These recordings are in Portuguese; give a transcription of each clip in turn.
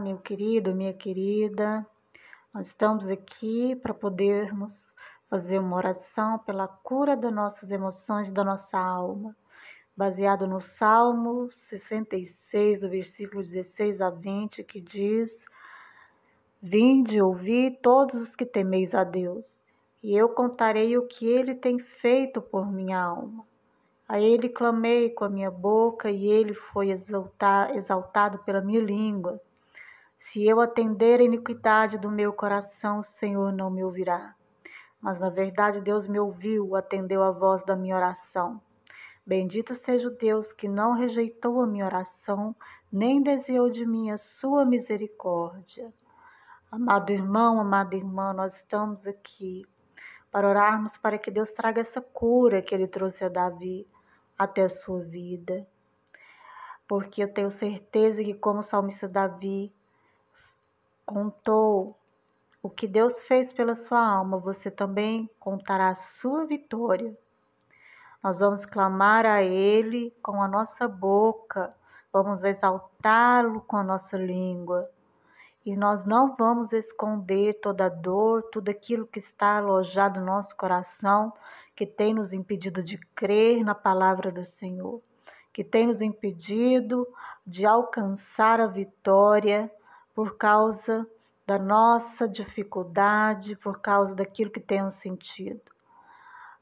meu querido, minha querida. Nós estamos aqui para podermos fazer uma oração pela cura das nossas emoções, e da nossa alma, baseado no Salmo 66, do versículo 16 a 20, que diz: Vinde ouvir todos os que temeis a Deus, e eu contarei o que ele tem feito por minha alma. A ele clamei com a minha boca, e ele foi exaltado pela minha língua. Se eu atender a iniquidade do meu coração, o Senhor não me ouvirá. Mas na verdade Deus me ouviu, atendeu a voz da minha oração. Bendito seja o Deus que não rejeitou a minha oração, nem desviou de mim a sua misericórdia. Amado irmão, amada irmã, nós estamos aqui para orarmos para que Deus traga essa cura que ele trouxe a Davi até a sua vida. Porque eu tenho certeza que, como o salmista Davi, contou o que Deus fez pela sua alma, você também contará a sua vitória. Nós vamos clamar a Ele com a nossa boca, vamos exaltá-lo com a nossa língua. E nós não vamos esconder toda a dor, tudo aquilo que está alojado no nosso coração, que tem nos impedido de crer na palavra do Senhor, que tem nos impedido de alcançar a vitória por causa da nossa dificuldade, por causa daquilo que temos sentido,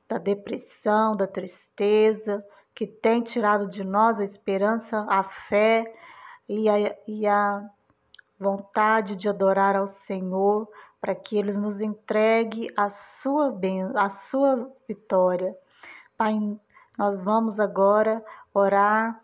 da depressão, da tristeza, que tem tirado de nós a esperança, a fé e a, e a vontade de adorar ao Senhor, para que Ele nos entregue a sua, ben, a sua vitória. Pai, nós vamos agora orar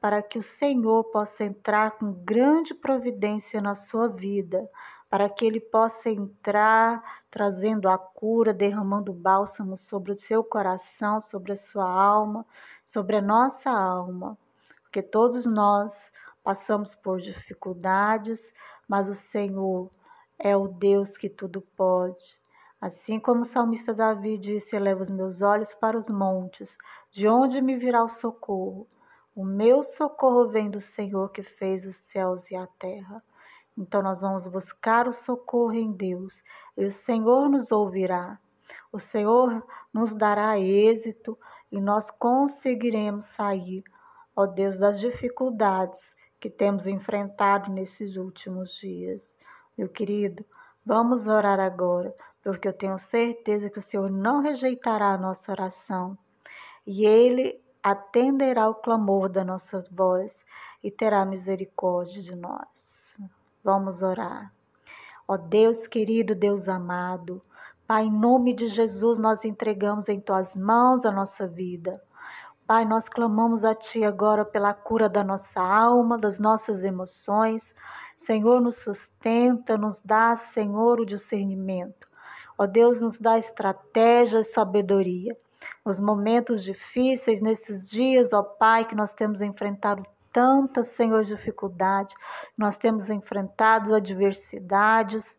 para que o Senhor possa entrar com grande providência na sua vida, para que ele possa entrar trazendo a cura, derramando bálsamo sobre o seu coração, sobre a sua alma, sobre a nossa alma. Porque todos nós passamos por dificuldades, mas o Senhor é o Deus que tudo pode. Assim como o salmista Davi disse: Eleva os meus olhos para os montes, de onde me virá o socorro? O meu socorro vem do Senhor que fez os céus e a terra. Então nós vamos buscar o socorro em Deus e o Senhor nos ouvirá. O Senhor nos dará êxito e nós conseguiremos sair, ó Deus, das dificuldades que temos enfrentado nesses últimos dias. Meu querido, vamos orar agora, porque eu tenho certeza que o Senhor não rejeitará a nossa oração. E Ele atenderá o clamor da nossa voz e terá misericórdia de nós. Vamos orar. Ó Deus querido, Deus amado, Pai, em nome de Jesus, nós entregamos em tuas mãos a nossa vida. Pai, nós clamamos a Ti agora pela cura da nossa alma, das nossas emoções. Senhor, nos sustenta, nos dá, Senhor, o discernimento. Ó Deus, nos dá estratégia e sabedoria os momentos difíceis nesses dias, ó Pai, que nós temos enfrentado tantas, Senhor, dificuldades, nós temos enfrentado adversidades.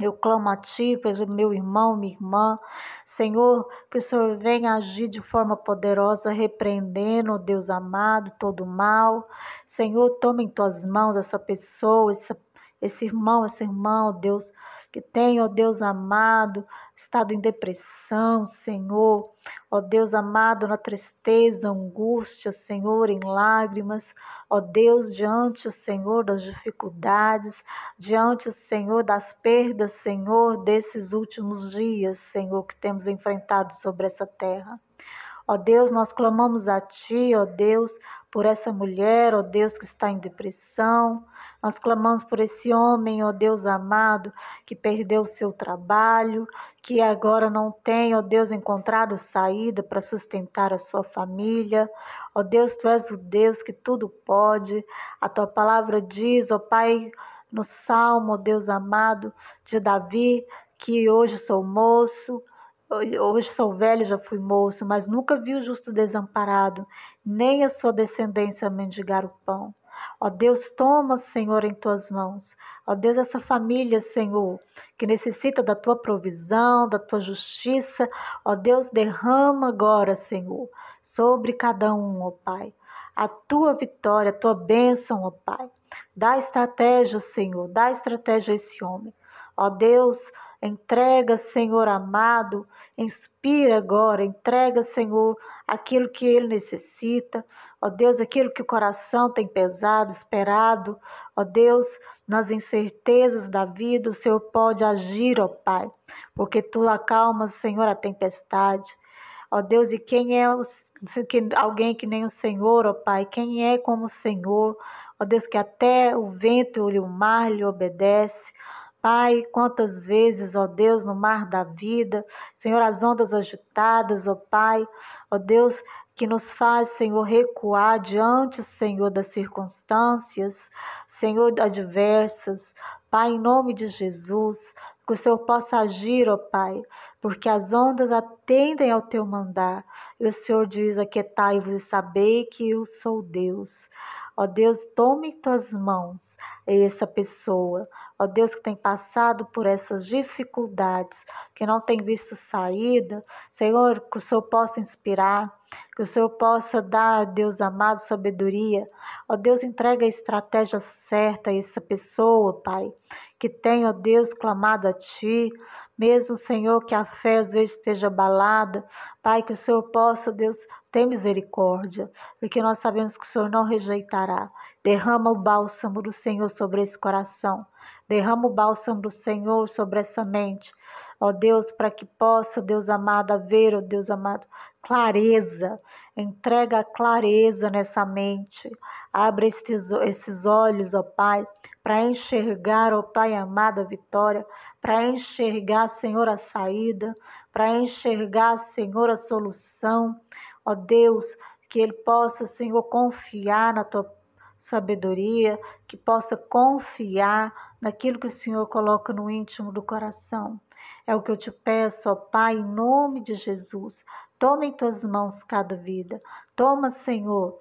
Eu clamo a Ti, pelo meu irmão, minha irmã. Senhor, que o Senhor venha agir de forma poderosa, repreendendo, Deus amado, todo mal. Senhor, toma em Tuas mãos essa pessoa, essa esse irmão, essa irmã, ó Deus, que tem, ó Deus amado, estado em depressão, Senhor, ó Deus amado, na tristeza, angústia, Senhor, em lágrimas, ó Deus, diante, Senhor, das dificuldades, diante, Senhor, das perdas, Senhor, desses últimos dias, Senhor, que temos enfrentado sobre essa terra. Ó Deus, nós clamamos a Ti, ó Deus, por essa mulher, ó Deus, que está em depressão. Nós clamamos por esse homem, ó Deus amado, que perdeu o seu trabalho, que agora não tem, ó Deus, encontrado saída para sustentar a sua família. Ó Deus, tu és o Deus que tudo pode. A tua palavra diz, ó Pai, no salmo, ó Deus amado de Davi, que hoje sou moço, Hoje sou velho, já fui moço, mas nunca vi o justo desamparado, nem a sua descendência mendigar o pão. Ó Deus, toma, Senhor, em tuas mãos. Ó Deus, essa família, Senhor, que necessita da tua provisão, da tua justiça. Ó Deus, derrama agora, Senhor, sobre cada um, ó Pai, a tua vitória, a tua bênção, ó Pai. Dá estratégia, Senhor, dá estratégia a esse homem. Ó Deus, Entrega, Senhor amado, inspira agora, entrega, Senhor, aquilo que ele necessita, ó Deus, aquilo que o coração tem pesado, esperado, ó Deus, nas incertezas da vida, o Senhor pode agir, ó Pai, porque tu acalmas, Senhor, a tempestade. Ó Deus, e quem é o, que, alguém que nem o Senhor, ó Pai? Quem é como o Senhor? Ó Deus, que até o vento e o mar lhe obedecem. Pai, quantas vezes, ó Deus, no mar da vida, Senhor, as ondas agitadas, ó Pai, ó Deus, que nos faz, Senhor, recuar diante, Senhor, das circunstâncias, Senhor, adversas. Pai, em nome de Jesus, que o Senhor possa agir, ó Pai, porque as ondas atendem ao teu mandar. E o Senhor diz: Aquietai-vos e sabei que eu sou Deus. Ó Deus, tome em tuas mãos essa pessoa. Ó Deus, que tem passado por essas dificuldades, que não tem visto saída. Senhor, que o Senhor possa inspirar, que o Senhor possa dar, Deus amado, sabedoria. Ó Deus, entrega a estratégia certa a essa pessoa, Pai que tenha Deus, clamado a Ti, mesmo, Senhor, que a fé às vezes esteja abalada, Pai, que o Senhor possa, Deus, ter misericórdia, porque nós sabemos que o Senhor não rejeitará. Derrama o bálsamo do Senhor sobre esse coração, derrama o bálsamo do Senhor sobre essa mente, ó Deus, para que possa, Deus amado, haver, ó Deus amado, clareza, entrega clareza nessa mente, abre estes, esses olhos, ó Pai, para enxergar, ó Pai amado, a vitória, para enxergar, Senhor, a saída, para enxergar, Senhor, a solução, ó Deus, que ele possa, Senhor, confiar na tua sabedoria, que possa confiar naquilo que o Senhor coloca no íntimo do coração. É o que eu te peço, ó Pai, em nome de Jesus. Toma em tuas mãos cada vida. Toma, Senhor,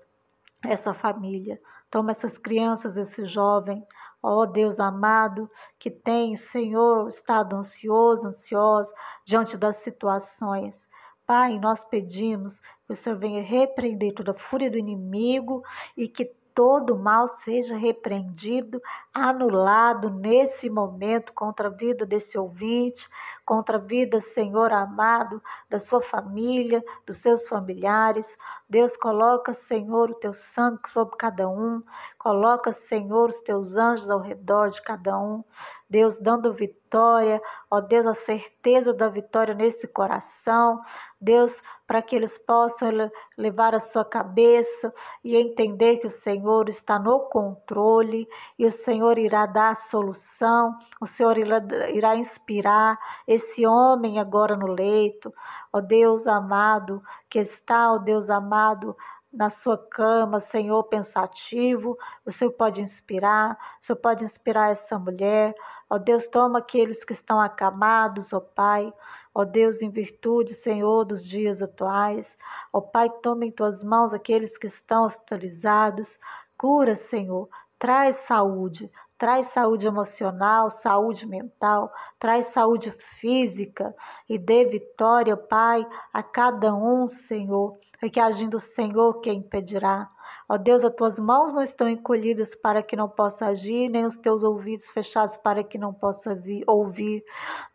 essa família. Toma essas crianças, esse jovem. Ó Deus amado, que tem, Senhor, estado ansioso, ansioso diante das situações. Pai, nós pedimos que o Senhor venha repreender toda a fúria do inimigo e que todo mal seja repreendido anulado nesse momento contra a vida desse ouvinte, contra a vida, Senhor amado, da sua família, dos seus familiares. Deus, coloca, Senhor, o teu sangue sobre cada um, coloca, Senhor, os teus anjos ao redor de cada um. Deus, dando vitória, ó Deus, a certeza da vitória nesse coração, Deus, para que eles possam levar a sua cabeça e entender que o Senhor está no controle e o Senhor Senhor irá dar a solução, o Senhor irá inspirar esse homem agora no leito, ó Deus amado, que está, ó Deus amado, na sua cama, Senhor, pensativo, o Senhor pode inspirar, o Senhor pode inspirar essa mulher. Ó Deus, toma aqueles que estão acamados, ó Pai. Ó Deus, em virtude, Senhor, dos dias atuais. Ó Pai, toma em tuas mãos aqueles que estão hospitalizados. Cura, Senhor, traz saúde, traz saúde emocional, saúde mental, traz saúde física e dê vitória, Pai, a cada um, Senhor, e que agindo o Senhor quem impedirá. Ó Deus, as tuas mãos não estão encolhidas para que não possa agir, nem os teus ouvidos fechados para que não possa vir, ouvir,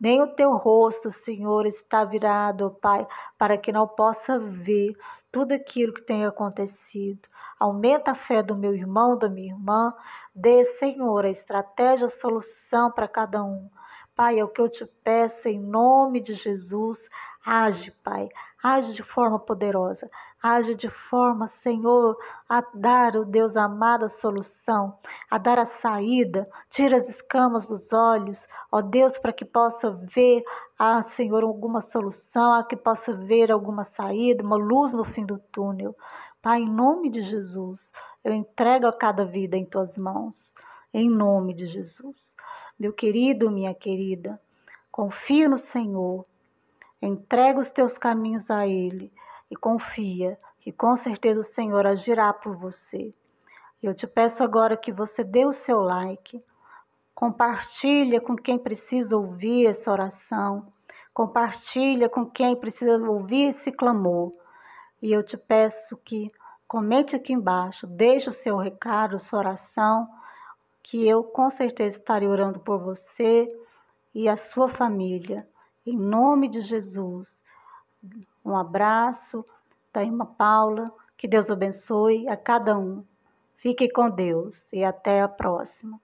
nem o teu rosto, Senhor, está virado, Pai, para que não possa ver tudo aquilo que tem acontecido. Aumenta a fé do meu irmão, da minha irmã. Dê, Senhor, a estratégia, a solução para cada um. Pai, é o que eu te peço em nome de Jesus. Age, Pai, age de forma poderosa, age de forma, Senhor, a dar, o Deus amado, a solução, a dar a saída, tira as escamas dos olhos, ó Deus, para que possa ver, ah, Senhor, alguma solução, ah, que possa ver alguma saída, uma luz no fim do túnel. Pai, em nome de Jesus, eu entrego a cada vida em tuas mãos, em nome de Jesus. Meu querido, minha querida, confia no Senhor Entrega os teus caminhos a Ele e confia que com certeza o Senhor agirá por você. Eu te peço agora que você dê o seu like, compartilha com quem precisa ouvir essa oração, compartilha com quem precisa ouvir esse clamor. E eu te peço que comente aqui embaixo, deixe o seu recado, sua oração, que eu com certeza estarei orando por você e a sua família. Em nome de Jesus. Um abraço da irmã Paula. Que Deus abençoe a cada um. Fique com Deus e até a próxima.